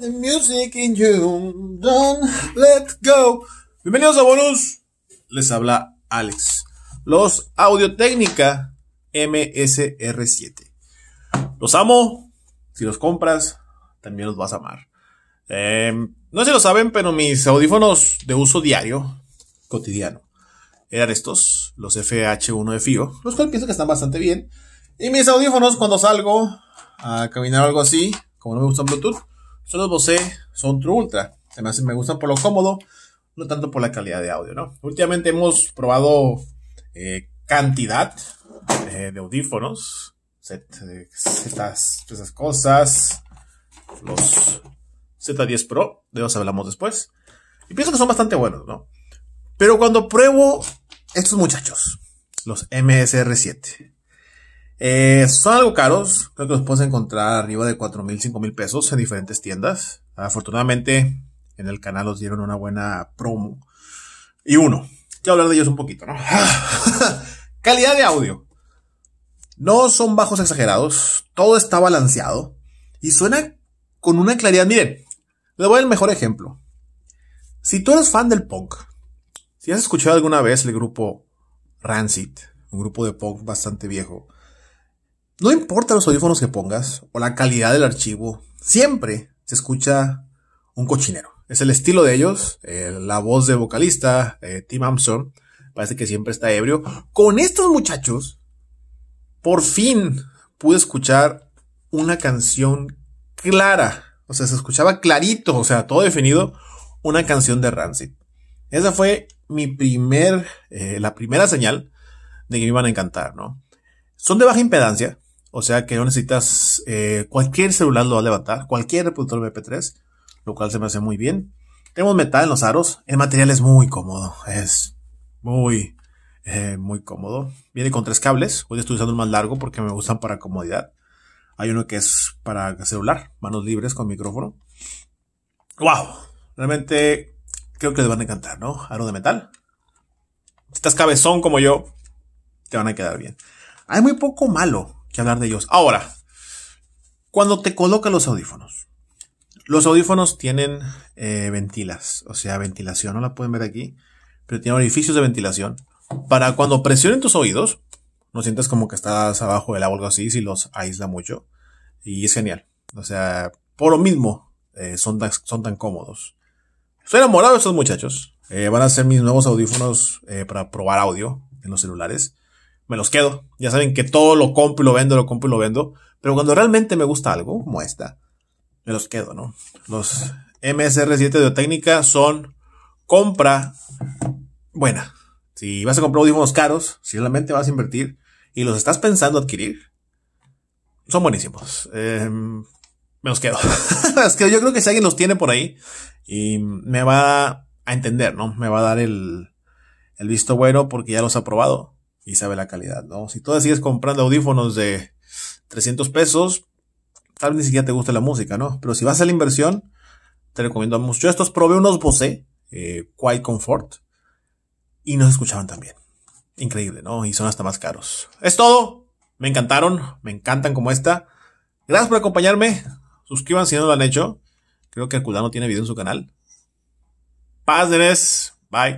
The music in you, don't go. Bienvenidos a Bonus. Les habla Alex. Los Audio-Técnica MSR7. Los amo. Si los compras, también los vas a amar. Eh, no si lo saben, pero mis audífonos de uso diario, cotidiano, eran estos, los FH1 de FIO, los cuales pienso que están bastante bien. Y mis audífonos cuando salgo a caminar o algo así, como no me gustan Bluetooth, son los Bose son True Ultra. Se me, me gustan por lo cómodo, no tanto por la calidad de audio, ¿no? Últimamente hemos probado eh, cantidad eh, de audífonos, set, esas cosas, los Z10 Pro, de los hablamos después. Y pienso que son bastante buenos, ¿no? Pero cuando pruebo estos muchachos, los MSR7, eh, son algo caros, creo que los puedes encontrar arriba de 4 mil, 5 mil pesos en diferentes tiendas. Afortunadamente, en el canal os dieron una buena promo. Y uno, quiero hablar de ellos un poquito, ¿no? Calidad de audio. No son bajos exagerados, todo está balanceado y suena con una claridad. Miren, le voy el mejor ejemplo. Si tú eres fan del punk, si has escuchado alguna vez el grupo Rancid, un grupo de punk bastante viejo, no importa los audífonos que pongas o la calidad del archivo, siempre se escucha un cochinero. Es el estilo de ellos, eh, la voz de vocalista, eh, Tim Armstrong, parece que siempre está ebrio. Con estos muchachos, por fin pude escuchar una canción clara, o sea, se escuchaba clarito, o sea, todo definido, una canción de Rancid. Esa fue mi primer, eh, la primera señal de que me iban a encantar, ¿no? Son de baja impedancia, o sea que no necesitas, eh, cualquier celular lo va a levantar, cualquier reproductor MP3, lo cual se me hace muy bien. Tenemos metal en los aros, el material es muy cómodo, es muy, eh, muy cómodo. Viene con tres cables, hoy estoy usando el más largo porque me gustan para comodidad. Hay uno que es para celular, manos libres con micrófono. ¡Wow! Realmente creo que les van a encantar, ¿no? Aro de metal. Si estás cabezón como yo, te van a quedar bien. Hay muy poco malo que hablar de ellos. Ahora, cuando te colocan los audífonos, los audífonos tienen eh, ventilas, o sea, ventilación, no la pueden ver aquí, pero tienen orificios de ventilación para cuando presionen tus oídos, no sientas como que estás abajo de la o algo así, si los aísla mucho. Y es genial. O sea, por lo mismo, eh, son, tan, son tan cómodos. Estoy enamorado de estos muchachos. Eh, van a ser mis nuevos audífonos para probar audio en los celulares me los quedo. Ya saben que todo lo compro y lo vendo, lo compro y lo vendo. Pero cuando realmente me gusta algo, como esta, me los quedo, ¿no? Los MSR7 de Técnica son compra buena. Si vas a comprar audífonos caros, si realmente vas a invertir y los estás pensando adquirir, son buenísimos. Em, me los quedo. es que yo creo que si alguien los tiene por ahí y me va a entender, ¿no? Me va a dar el visto bueno porque ya los ha probado y sabe la calidad, ¿no? Si tú sigues comprando audífonos de 300 pesos, tal vez ni siquiera te guste la música, ¿no? Pero si vas a la inversión, te recomiendo mucho. Yo estos probé unos Bose, eh, Quiet Comfort, y nos escuchaban también, Increíble, ¿no? Y son hasta más caros. Es todo. Me encantaron, me encantan como esta. Gracias por acompañarme. Suscriban si no lo han hecho. Creo que el no tiene video en su canal. Paz, Denés. Bye.